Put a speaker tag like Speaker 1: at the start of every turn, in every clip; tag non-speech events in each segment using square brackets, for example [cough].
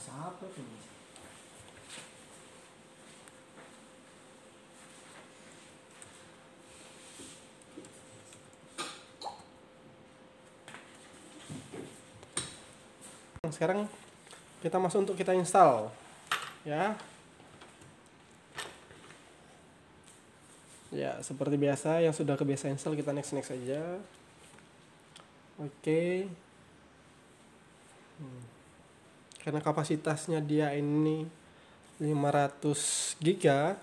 Speaker 1: bahasa apa sekarang kita masuk untuk kita install ya ya seperti biasa yang sudah kebiasa install kita next next aja oke okay. hmm karena kapasitasnya dia ini 500 giga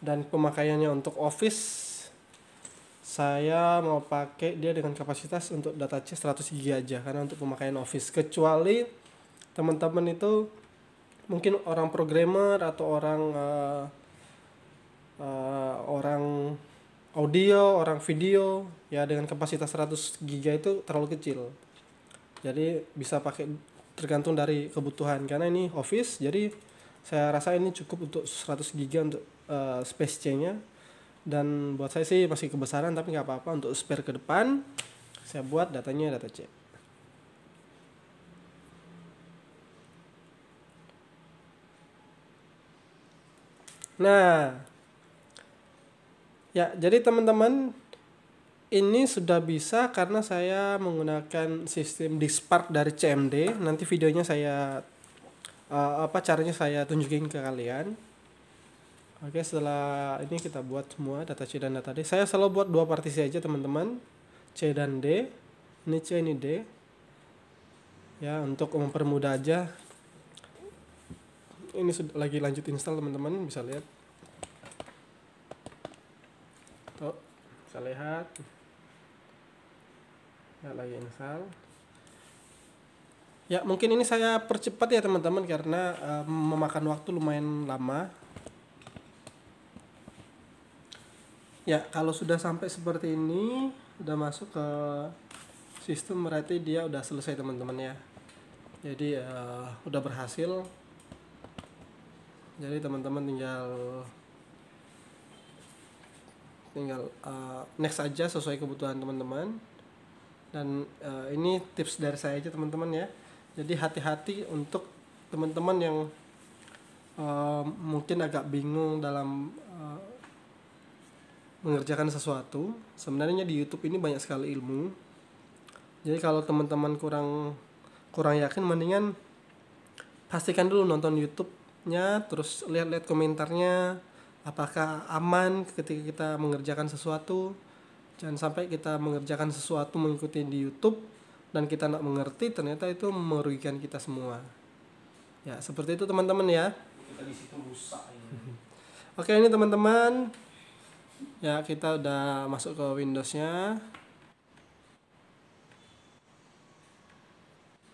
Speaker 1: dan pemakaiannya untuk office saya mau pakai dia dengan kapasitas untuk data C 100 GB aja karena untuk pemakaian Office kecuali teman-teman itu mungkin orang programmer atau orang uh, uh, orang audio, orang video ya dengan kapasitas 100 GB itu terlalu kecil. Jadi bisa pakai tergantung dari kebutuhan karena ini office jadi saya rasa ini cukup untuk 100 GB untuk uh, space C-nya dan buat saya sih masih kebesaran tapi nggak apa-apa untuk spare ke depan saya buat datanya data C nah ya jadi teman-teman ini sudah bisa karena saya menggunakan sistem Dispark dari CMD. Nanti videonya saya uh, apa caranya saya tunjukin ke kalian. Oke, setelah ini kita buat semua data C dan data D. Saya selalu buat dua partisi aja, teman-teman. C dan D. Ini C, ini D. Ya, untuk mempermudah aja. Ini sudah lagi lanjut install, teman-teman, bisa lihat. Tuh, bisa lihat ya lagi install ya mungkin ini saya percepat ya teman-teman karena uh, memakan waktu lumayan lama ya kalau sudah sampai seperti ini udah masuk ke sistem berarti dia udah selesai teman-teman ya jadi uh, udah berhasil jadi teman-teman tinggal tinggal uh, next aja sesuai kebutuhan teman-teman dan uh, ini tips dari saya aja teman-teman ya jadi hati-hati untuk teman-teman yang uh, mungkin agak bingung dalam uh, mengerjakan sesuatu sebenarnya di YouTube ini banyak sekali ilmu jadi kalau teman-teman kurang kurang yakin mendingan pastikan dulu nonton YouTube-nya terus lihat-lihat komentarnya apakah aman ketika kita mengerjakan sesuatu jangan sampai kita mengerjakan sesuatu mengikuti di YouTube dan kita nggak mengerti ternyata itu merugikan kita semua ya seperti itu teman-teman ya [laughs] oke ini teman-teman ya kita udah masuk ke Windowsnya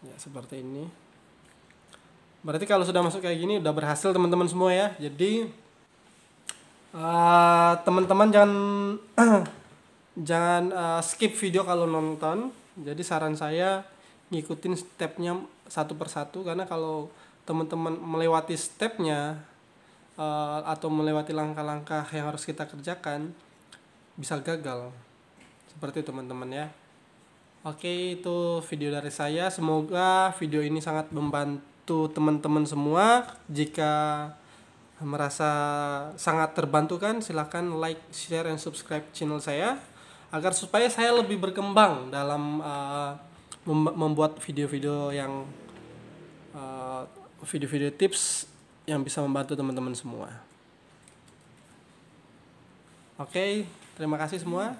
Speaker 1: ya seperti ini berarti kalau sudah masuk kayak gini udah berhasil teman-teman semua ya jadi eh, teman-teman uh, teman -teman jangan [clears throat] jangan uh, skip video kalau nonton jadi saran saya ngikutin stepnya satu persatu karena kalau teman-teman melewati stepnya uh, atau melewati langkah-langkah yang harus kita kerjakan bisa gagal seperti teman-teman ya oke itu video dari saya semoga video ini sangat membantu teman-teman semua jika merasa sangat terbantu silahkan like share and subscribe channel saya agar supaya saya lebih berkembang dalam uh, membuat video-video yang eh, video-video uh, tips yang bisa membantu teman-teman semua. Oke, okay, terima kasih semua.